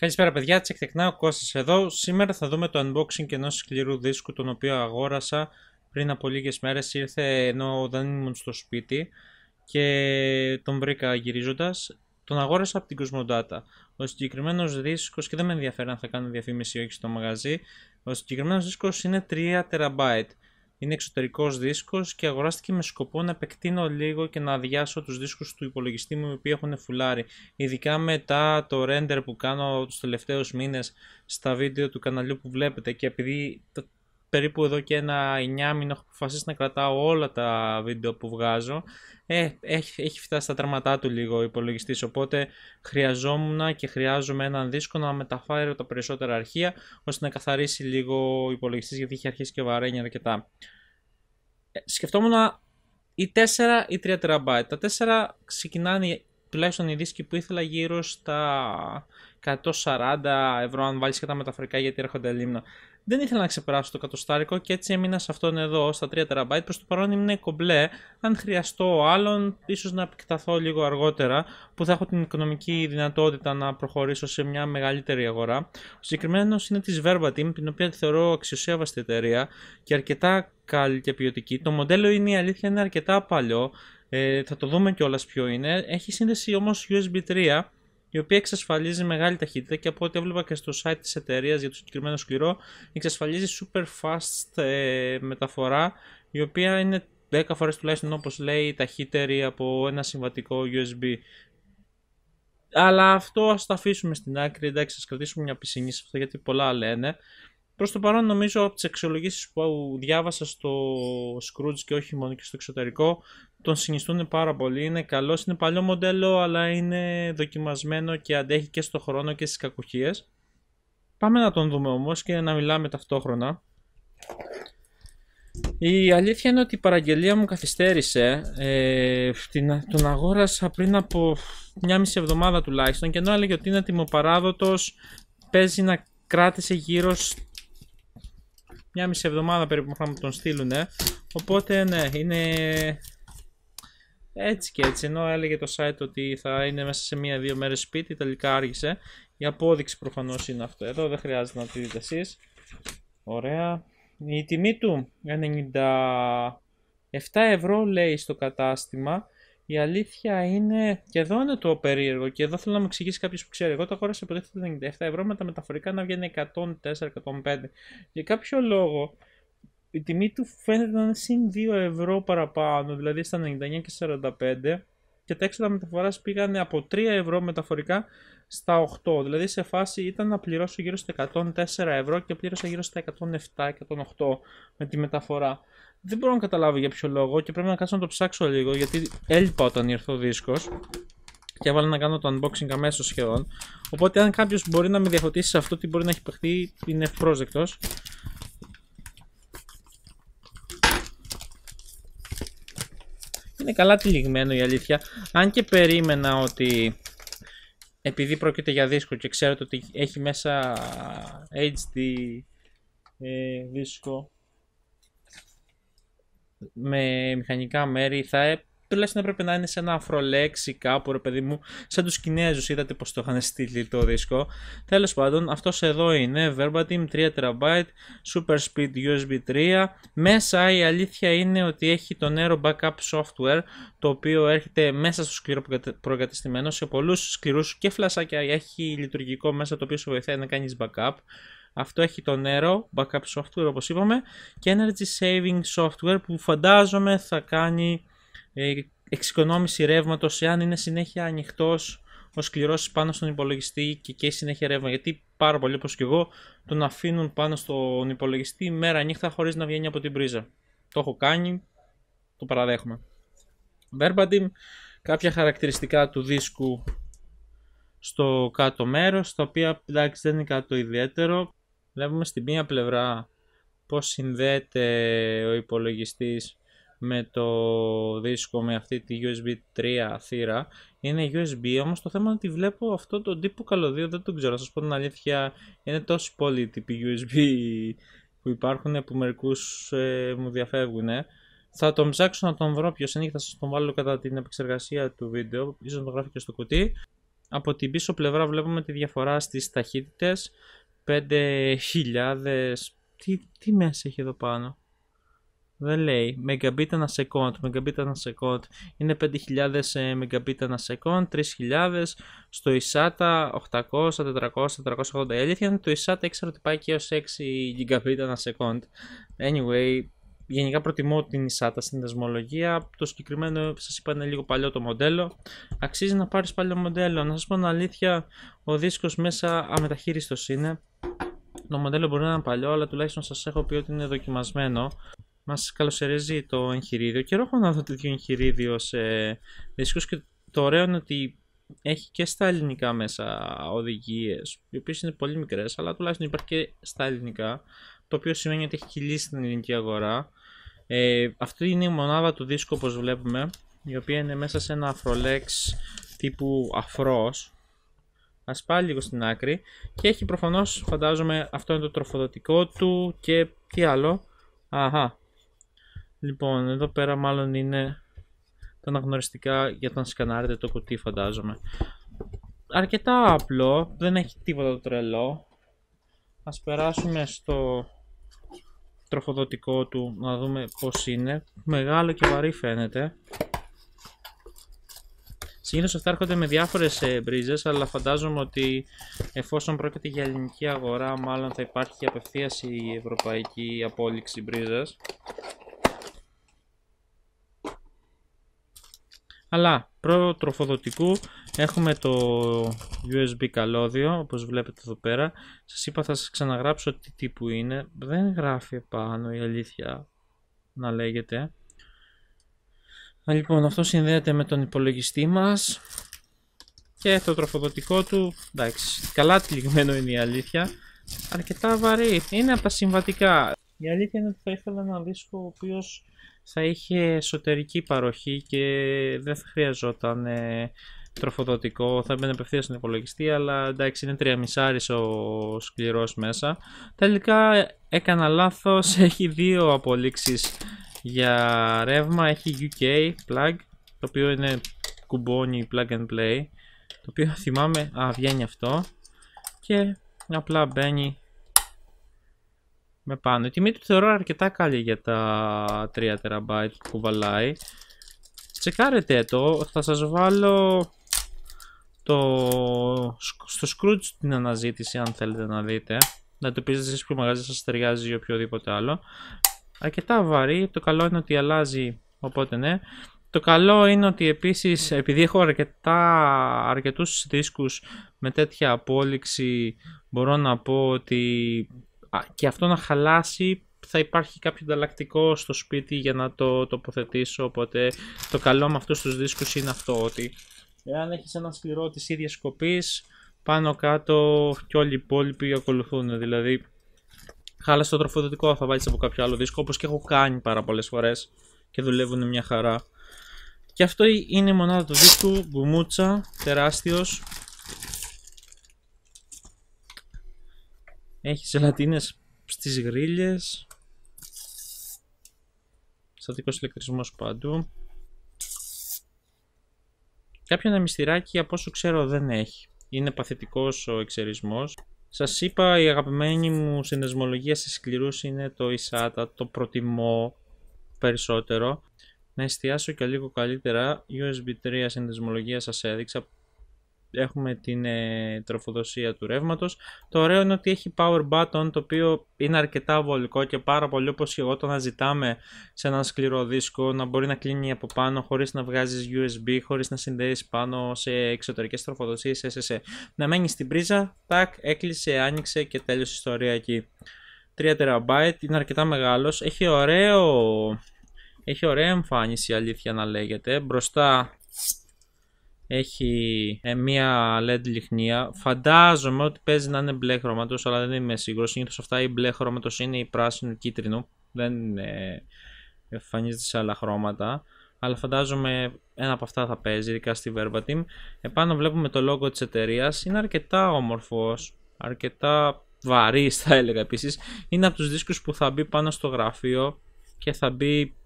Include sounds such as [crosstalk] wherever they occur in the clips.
Καλησπέρα παιδιά, τσεκτεκνά ο Κώστας εδώ. Σήμερα θα δούμε το unboxing ενός σκληρού δίσκου τον οποίο αγόρασα πριν από λίγες μέρες ήρθε ενώ δεν ήμουν στο σπίτι και τον βρήκα γυρίζοντας. Τον αγόρασα από την Cosmodata. Ο συγκεκριμένος δίσκος, και δεν με ενδιαφέρει αν θα κάνω διαφήμιση ή όχι στο μαγαζί, ο συγκεκριμένος δίσκος είναι 3 TB. Είναι εξωτερικός δίσκος και αγοράστηκε με σκοπό να επεκτείνω λίγο και να αδειάσω τους δίσκους του υπολογιστή μου οι οποίοι έχουν φουλάρει. Ειδικά μετά το render που κάνω τους τελευταίους μήνες στα βίντεο του καναλιού που βλέπετε και επειδή περίπου εδώ και ένα 9 μήνα έχω αποφασίσει να κρατάω όλα τα βίντεο που βγάζω. Ε, έχει, έχει φτάσει στα τραμματά του λίγο ο υπολογιστής. Οπότε χρειαζόμουν και χρειάζομαι έναν δίσκο να μεταφέρω τα περισσότερα αρχεία ώστε να καθαρίσει λίγο ο υπολογιστής γιατί είχε αρχίσει και βαραίνει αρκετά. Ε, σκεφτόμουν ή 4 ή 3 TB. Τα 4 ξεκινάνε τουλάχιστον οι δίσκοι που ήθελα γύρω στα 140 ευρώ αν βάλεις και τα μεταφρικά γιατί έρχονται λίμνα δεν ήθελα να ξεπεράσω το κατοστάρικο και έτσι έμεινα σε αυτόν εδώ στα 3 TB. Προς το παρόν είναι κομπλέ. Αν χρειαστώ άλλον, ίσως να επεκταθώ λίγο αργότερα που θα έχω την οικονομική δυνατότητα να προχωρήσω σε μια μεγαλύτερη αγορά. Ο συγκεκριμένος είναι της Verbatim, την οποία τη θεωρώ αξιοσέβαστη εταιρεία και αρκετά καλή και ποιοτική. Το μοντέλο είναι η αλήθεια είναι αρκετά παλιό. Ε, θα το δούμε κιόλας ποιο είναι. Έχει σύνδεση όμως USB 3 η οποία εξασφαλίζει μεγάλη ταχύτητα και από ό,τι έβλεπα και στο site της εταιρείας για το συγκεκριμένο σκληρό, εξασφαλίζει super fast ε, μεταφορά, η οποία είναι 10 φορές τουλάχιστον όπως λέει ταχύτερη από ένα συμβατικό USB. Αλλά αυτό ας το αφήσουμε στην άκρη, εντάξει, ας κρατήσουμε μια πισινή σε αυτό γιατί πολλά λένε. Προς το παρόν, νομίζω από τις αξιολογήσεις που διάβασα στο Scrooge και όχι μόνο και στο εξωτερικό, τον συνιστούν πάρα πολύ. Είναι καλός, είναι παλιό μοντέλο, αλλά είναι δοκιμασμένο και αντέχει και στο χρόνο και στις κακουχίες. Πάμε να τον δούμε όμως και να μιλάμε ταυτόχρονα. Η αλήθεια είναι ότι η παραγγελία μου καθυστέρησε. Ε, την, τον αγόρασα πριν από μια μισή εβδομάδα τουλάχιστον και ενώ έλεγε ότι είναι τιμοπαράδοτος παίζει να κράτησε γύρω μια μισή εβδομάδα περίπου να τον στείλουν. Οπότε ναι, είναι έτσι και έτσι, ενώ έλεγε το site ότι θα είναι μέσα σε μία-δύο μέρες σπίτι, τελικά άργησε. Η απόδειξη προφανώς είναι αυτό εδώ, δεν χρειάζεται να τη δείτε εσείς. Ωραία. Η τιμή του 97 ευρώ λέει στο κατάστημα. Η αλήθεια είναι, και εδώ είναι το περίεργο, και εδώ θέλω να μου εξηγήσει κάποιος που ξέρει. Εγώ το αγόρασα υποτίθεται 97 ευρώ με τα μεταφορικά να βγαίνει 104-105. Για κάποιο λόγο η τιμή του φαίνεται να είναι συν 2 ευρώ παραπάνω, δηλαδή στα 99 και 45 και τα έξοδα μεταφοράς πήγανε από 3 ευρώ μεταφορικά στα 8, δηλαδή σε φάση ήταν να πληρώσω γύρω στα 104 ευρώ και πλήρωσα γύρω στα 107-108 με τη μεταφορά. Δεν μπορώ να καταλάβω για ποιο λόγο και πρέπει να κάτσω να το ψάξω λίγο γιατί έλειπα όταν ήρθε ο δίσκος και έβαλα να κάνω το unboxing αμέσως σχεδόν. Οπότε, αν κάποιος μπορεί να με διαφωτίσει σε αυτό, τι μπορεί να έχει παιχτεί, είναι ευπρόσδεκτος. είναι καλά τυλιγμένο η αλήθεια. Αν και περίμενα ότι επειδή πρόκειται για δίσκο και ξέρετε ότι έχει μέσα HD ε, δίσκο με μηχανικά μέρη θα ε, τουλάχιστον έπρεπε να είναι σε ένα αφρολέξι κάπου, ρε παιδί μου, σαν τους Κινέζους. Είδατε πώ το είχαν στείλει το δίσκο. Τέλος πάντων, αυτός εδώ είναι Verbatim 3 TB, Super Speed USB 3. Μέσα η αλήθεια είναι ότι έχει το νέο backup software, το οποίο έρχεται μέσα στο σκληρό προκατεστημένο. Σε πολλούς σκληρούς και φλασάκια έχει λειτουργικό μέσα το οποίο σου βοηθάει να κάνεις backup. Αυτό έχει το νερό, backup software όπως είπαμε και energy saving software που φαντάζομαι θα κάνει ε, εξοικονόμηση ρεύματος, εάν είναι συνέχεια ανοιχτός ο σκληρός πάνω στον υπολογιστή και καίει συνέχεια ρεύμα. Γιατί πάρα πολύ όπως και εγώ, τον αφήνουν πάνω στον υπολογιστή μέρα νύχτα χωρίς να βγαίνει από την πρίζα. Το έχω κάνει, το παραδέχομαι. Verbatim, κάποια χαρακτηριστικά του δίσκου στο κάτω μέρος, τα οποία εντάξει δεν είναι κάτι το ιδιαίτερο. Βλέπουμε στην μία πλευρά πώς συνδέεται ο υπολογιστής με το δίσκο με αυτή τη USB 3 θύρα είναι USB όμως το θέμα είναι ότι βλέπω αυτό το τύπο καλωδίο δεν το ξέρω να σας πω την αλήθεια είναι τόσοι πολλοί τύποι USB που υπάρχουν που μερικούς ε, μου διαφεύγουν θα τον ψάξω να τον βρω ποιος είναι και θα σας τον βάλω κατά την επεξεργασία του βίντεο ίσως να το γράφει και στο κουτί από την πίσω πλευρά βλέπουμε τη διαφορά στις ταχύτητες 5.000 τι, τι μέσα έχει εδώ πάνω δεν λέει. Megabit ένα second. Megabit ένα second. Είναι 5.000 ε, megabit ένα second. 3.000. Στο ISATA 800, 400, 480. Η αλήθεια είναι το ISATA ήξερα ότι πάει και έως 6 gigabit ένα second. Anyway, γενικά προτιμώ την ISATA στην δεσμολογία. Το συγκεκριμένο σας είπα είναι λίγο παλιό το μοντέλο. Αξίζει να πάρεις παλιό μοντέλο. Να σας πω την αλήθεια, ο δίσκος μέσα αμεταχείριστος είναι. Το μοντέλο μπορεί να είναι παλιό, αλλά τουλάχιστον σας έχω πει ότι είναι δοκιμασμένο. Μας καλωσορίζει το εγχειρίδιο. Και έχω να δω τέτοιο εγχειρίδιο σε δίσκους. και το ωραίο είναι ότι έχει και στα ελληνικά μέσα οδηγίες, οι οποίες είναι πολύ μικρές, αλλά τουλάχιστον υπάρχει και στα ελληνικά, το οποίο σημαίνει ότι έχει κυλήσει την ελληνική αγορά. Ε, αυτή είναι η μονάδα του δίσκου όπως βλέπουμε, η οποία είναι μέσα σε ένα αφρολέξ τύπου αφρό, Ας πάει λίγο στην άκρη. Και έχει προφανώς, φαντάζομαι, αυτό είναι το τροφοδοτικό του και τι άλλο. Αχα, Λοιπόν, εδώ πέρα μάλλον είναι τα αναγνωριστικά για τον σκανάρετε το κουτί φαντάζομαι. Αρκετά απλό, δεν έχει τίποτα το τρελό. Ας περάσουμε στο τροφοδοτικό του να δούμε πως είναι. Μεγάλο και βαρύ φαίνεται. Συνήθως αυτά έρχονται με διάφορες ε, αλλά φαντάζομαι ότι εφόσον πρόκειται για ελληνική αγορά, μάλλον θα υπάρχει και απευθείας η ευρωπαϊκή απόλυξη μπρίζας. Αλλά προ προ-τροφοδοτικού έχουμε το USB καλώδιο όπως βλέπετε εδώ πέρα. Σας είπα θα σας ξαναγράψω τι τύπου είναι. Δεν γράφει επάνω η αλήθεια να λέγεται. Λοιπόν αυτό συνδέεται με τον υπολογιστή μας και το τροφοδοτικό του, εντάξει, καλά τυλιγμένο είναι η αλήθεια, αρκετά βαρύ, είναι από τα συμβατικά. Η αλήθεια είναι ότι θα ήθελα να δίσκο ο οποίος θα είχε εσωτερική παροχή και δεν θα χρειαζόταν ε, τροφοδοτικό, θα μπαίνει απευθείας στον υπολογιστή, αλλά εντάξει είναι τριαμισάρις ο σκληρός μέσα. Τελικά έκανα λάθος, [laughs] έχει δύο απολύξεις για ρεύμα, έχει UK plug, το οποίο είναι κουμπώνι plug and play, το οποίο θυμάμαι, α βγαίνει αυτό και απλά μπαίνει με πάνω. Η τιμή του θεωρώ αρκετά καλή για τα 3 TB που βαλάει. Τσεκάρετε το, θα σας βάλω το... στο Scrooge την αναζήτηση αν θέλετε να δείτε. Να το πείτε εσείς που μαγαζί σας ταιριάζει ή οποιοδήποτε άλλο. Αρκετά βαρύ, το καλό είναι ότι αλλάζει οπότε ναι. Το καλό είναι ότι επίσης επειδή έχω αρκετά, αρκετούς δίσκους με τέτοια απόλυξη μπορώ να πω ότι και αυτό να χαλάσει θα υπάρχει κάποιο ανταλλακτικό στο σπίτι για να το τοποθετήσω. Οπότε το καλό με αυτούς τους δίσκους είναι αυτό ότι εάν έχεις ένα σκληρό της ίδιας σκοπής, πάνω κάτω και όλοι οι υπόλοιποι ακολουθούν. Δηλαδή χάλασε το τροφοδοτικό θα βάλεις από κάποιο άλλο δίσκο όπως και έχω κάνει πάρα πολλές φορές και δουλεύουν μια χαρά. Και αυτό είναι η μονάδα του δίσκου, γκουμούτσα, τεράστιος, Έχει ζελατίνες στις γρίλες. Στατικός ηλεκτρισμός παντού. Κάποιο μυστηράκι από όσο ξέρω δεν έχει. Είναι παθητικός ο εξαιρισμός. Σας είπα η αγαπημένη μου συνδεσμολογία σε σκληρούς είναι το Ισάτα, το προτιμώ περισσότερο. Να εστιάσω και λίγο καλύτερα, USB 3 συνδεσμολογία σας έδειξα, έχουμε την ε, τροφοδοσία του ρεύματος. Το ωραίο είναι ότι έχει power button το οποίο είναι αρκετά βολικό και πάρα πολύ όπως και εγώ το να ζητάμε σε ένα σκληρό δίσκο να μπορεί να κλείνει από πάνω χωρίς να βγάζεις USB, χωρίς να συνδέεις πάνω σε εξωτερικές τροφοδοσίες. SSE. Να μένεις στην πρίζα, τάκ, έκλεισε, άνοιξε και τέλειωσε η ιστορία εκεί. 3 TB είναι αρκετά μεγάλος. έχει ωραίο... Έχει ωραία εμφάνιση αλήθεια να λέγεται. Μπροστά έχει ε, μία LED λιχνία. Φαντάζομαι ότι παίζει να είναι μπλε χρώματος, αλλά δεν είμαι σίγουρος. Συνήθως αυτά η μπλε χρώματος είναι η πράσινο-κίτρινο. Δεν ε, εμφανίζεται σε άλλα χρώματα. Αλλά φαντάζομαι ένα από αυτά θα παίζει, ειδικά στη Verbatim. Επάνω βλέπουμε το logo της εταιρείας. Είναι αρκετά ομορφο, αρκετά βαρύ θα έλεγα επίσης. Είναι από τους δίσκους που θα μπει πάνω στο γραφείο και θα μπει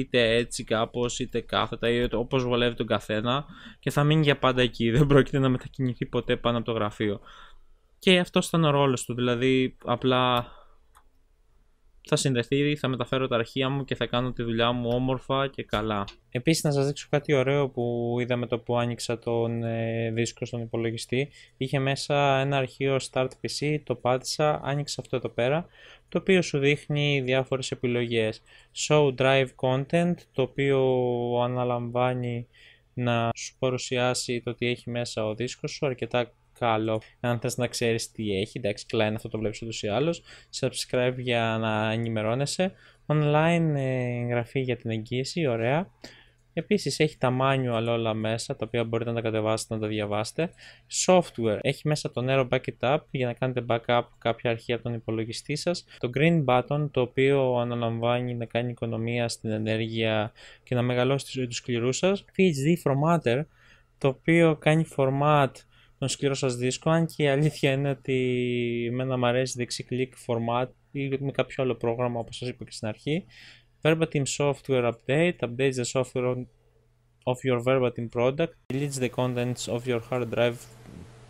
είτε έτσι κάπως είτε κάθετα ή όπως βολεύει τον καθένα και θα μείνει για πάντα εκεί, δεν πρόκειται να μετακινηθεί ποτέ πάνω από το γραφείο. Και αυτό ήταν ο ρόλος του, δηλαδή απλά θα συνδεθεί θα μεταφέρω τα αρχεία μου και θα κάνω τη δουλειά μου όμορφα και καλά. Επίσης να σας δείξω κάτι ωραίο που είδα με το που άνοιξα τον ε, δίσκο στον υπολογιστή. Είχε μέσα ένα αρχείο Start PC, το πάτησα, άνοιξα αυτό εδώ πέρα, το οποίο σου δείχνει διάφορες επιλογές. Show Drive Content, το οποίο αναλαμβάνει να σου παρουσιάσει το τι έχει μέσα ο δίσκος σου, αρκετά αν θες να ξέρεις τι έχει, εντάξει, είναι αυτό το βλέπεις ούτως ή άλλως. Subscribe για να ενημερώνεσαι. Online ε, εγγραφή για την εγγύηση, ωραία. Επίσης έχει τα manual όλα μέσα, τα οποία μπορείτε να τα κατεβάσετε, να τα διαβάσετε. Software, έχει μέσα το Nero backup App για να κάνετε backup κάποια αρχεία από τον υπολογιστή σας. Το Green Button, το οποίο αναλαμβάνει να κάνει οικονομία στην ενέργεια και να μεγαλώσει τη ζωή του σκληρού σας. PhD Formatter, το οποίο κάνει format τον σκληρό σας δίσκο, αν και η αλήθεια είναι ότι εμένα μου αρέσει δεξί κλικ format ή με κάποιο άλλο πρόγραμμα όπως σας είπα και στην αρχή. Verbatim software update, updates the software of your verbatim product, deletes the contents of your hard drive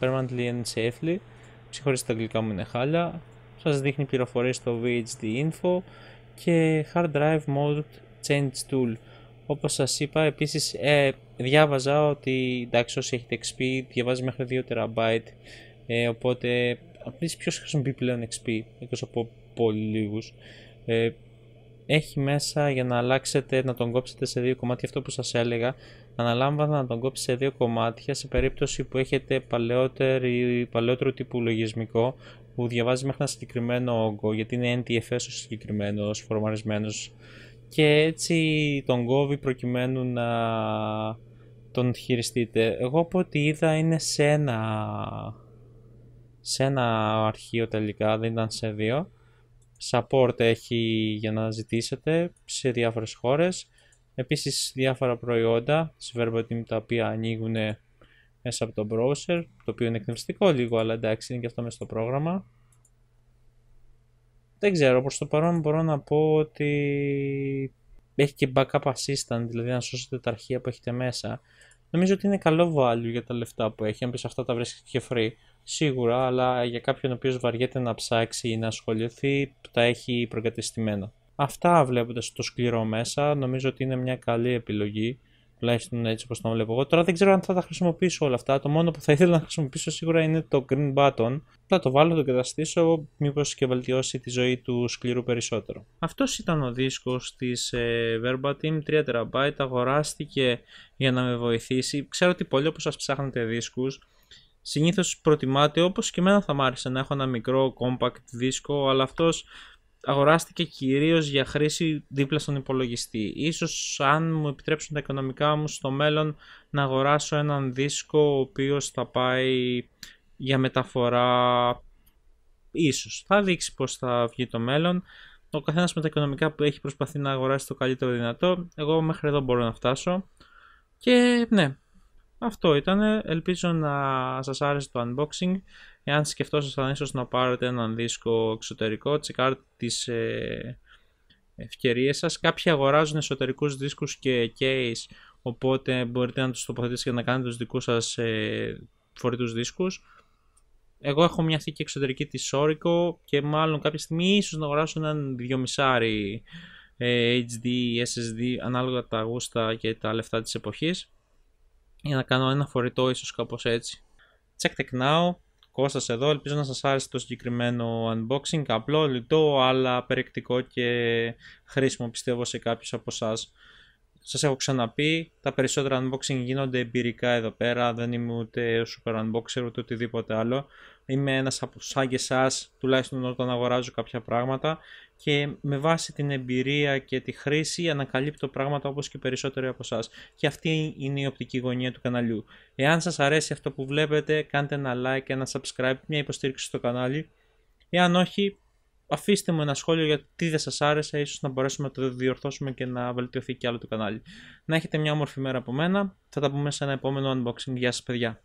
permanently and safely. Ξεχωρίστε τα αγγλικά μου είναι χάλια. Σας δείχνει πληροφορίες στο VHD info και hard drive mode change tool. Όπως σας είπα, επίσης ε, διάβαζα ότι εντάξει όσοι έχετε XP διαβάζει μέχρι 2 TB ε, οπότε από ποιο ποιος χρησιμοποιεί πλέον XP, εκτός από πολύ λίγους ε, έχει μέσα για να αλλάξετε, να τον κόψετε σε δύο κομμάτια αυτό που σας έλεγα αναλάμβανα να τον κόψει σε δύο κομμάτια σε περίπτωση που έχετε παλαιότερο τύπου λογισμικό που διαβάζει μέχρι ένα συγκεκριμένο όγκο γιατί είναι NTFS ο συγκεκριμένος φορμαρισμένος και έτσι τον κόβει προκειμένου να τον χειριστείτε. Εγώ από ό,τι είδα είναι σε ένα, σε ένα αρχείο τελικά, δεν ήταν σε δύο. Support έχει για να ζητήσετε σε διάφορες χώρες. Επίσης διάφορα προϊόντα, σε verbatim τα οποία ανοίγουν μέσα από το browser, το οποίο είναι εκνευστικό λίγο, αλλά εντάξει είναι και αυτό μέσα στο πρόγραμμα. Δεν ξέρω, προς το παρόν μπορώ να πω ότι έχει και backup assistant, δηλαδή να σώσετε τα αρχεία που έχετε μέσα. Νομίζω ότι είναι καλό value για τα λεφτά που έχει, αν πεις αυτά τα βρίσκεται και free. Σίγουρα, αλλά για κάποιον ο οποίος βαριέται να ψάξει ή να ασχοληθεί, τα έχει προκατεστημένα. Αυτά βλέποντας το σκληρό μέσα, νομίζω ότι είναι μια καλή επιλογή τουλάχιστον έτσι όπως το βλέπω εγώ. Τώρα δεν ξέρω αν θα τα χρησιμοποιήσω όλα αυτά. Το μόνο που θα ήθελα να χρησιμοποιήσω σίγουρα είναι το green button. Θα το βάλω, το καταστήσω, μήπως και βελτιώσει τη ζωή του σκληρού περισσότερο. Αυτός ήταν ο δίσκος της ε, Verbatim, 3 TB, αγοράστηκε για να με βοηθήσει. Ξέρω ότι πολλοί όπως σας ψάχνετε δίσκους, συνήθως προτιμάτε όπως και εμένα θα μ' άρεσε να έχω ένα μικρό compact δίσκο, αλλά αυτός αγοράστηκε κυρίως για χρήση δίπλα στον υπολογιστή. Ίσως αν μου επιτρέψουν τα οικονομικά μου στο μέλλον να αγοράσω έναν δίσκο ο οποίος θα πάει για μεταφορά ίσως. Θα δείξει πώς θα βγει το μέλλον. Ο καθένας με τα οικονομικά που έχει προσπαθεί να αγοράσει το καλύτερο δυνατό. Εγώ μέχρι εδώ μπορώ να φτάσω. Και ναι, αυτό ήταν. Ελπίζω να σας άρεσε το unboxing. Εάν σκεφτόσασταν ίσως να πάρετε έναν δίσκο εξωτερικό, τσεκάρτε τις ε, ευκαιρίες σας. Κάποιοι αγοράζουν εσωτερικούς δίσκους και case, οπότε μπορείτε να τους τοποθετήσετε και να κάνετε τους δικούς σας ε, φορητούς δίσκους. Εγώ έχω μια θήκη εξωτερική της και μάλλον κάποια στιγμή ίσως να αγοράσω έναν δυομισάρι ε, HD, SSD ανάλογα τα γούστα και τα λεφτά της εποχής για να κάνω ένα φορητό ίσως κάπως έτσι. Check the Now, Κώστας εδώ, ελπίζω να σας άρεσε το συγκεκριμένο unboxing, απλό, λιτό, αλλά περιεκτικό και χρήσιμο πιστεύω σε κάποιους από εσάς. Σας έχω ξαναπεί, τα περισσότερα unboxing γίνονται εμπειρικά εδώ πέρα, δεν είμαι ούτε super unboxer ούτε οτιδήποτε άλλο. Είμαι ένας από σαν και τουλάχιστον όταν αγοράζω κάποια πράγματα και με βάση την εμπειρία και τη χρήση ανακαλύπτω πράγματα όπως και περισσότεροι από εσάς. Και αυτή είναι η οπτική γωνία του καναλιού. Εάν σας αρέσει αυτό που βλέπετε, κάντε ένα like, ένα subscribe, μια υποστήριξη στο κανάλι. Εάν όχι, αφήστε μου ένα σχόλιο για τι δεν σας άρεσε, ίσως να μπορέσουμε να το διορθώσουμε και να βελτιωθεί και άλλο το κανάλι. Να έχετε μια όμορφη μέρα από μένα, θα τα πούμε σε ένα επόμενο unboxing. Γεια σας παιδιά!